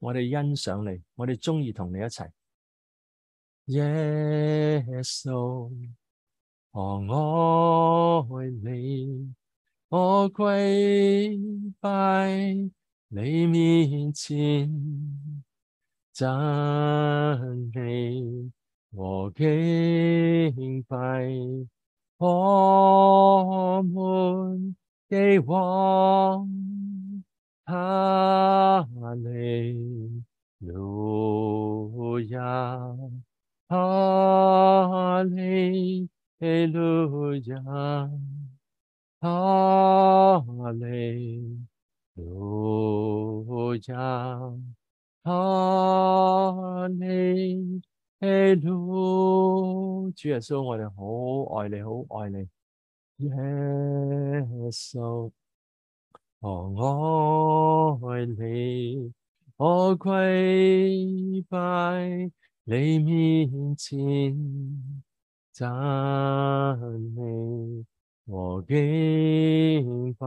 我哋欣赏你，我哋中意同你一齐。耶稣，我爱你，我跪拜你面前，赞美和敬拜，我们地往。Hallelujah. Hallelujah. Hallelujah. Hallelujah. 主耶穌，我哋好愛你，好愛你。耶穌。Oh, 我爱你，我跪拜你面前，赞美和敬拜，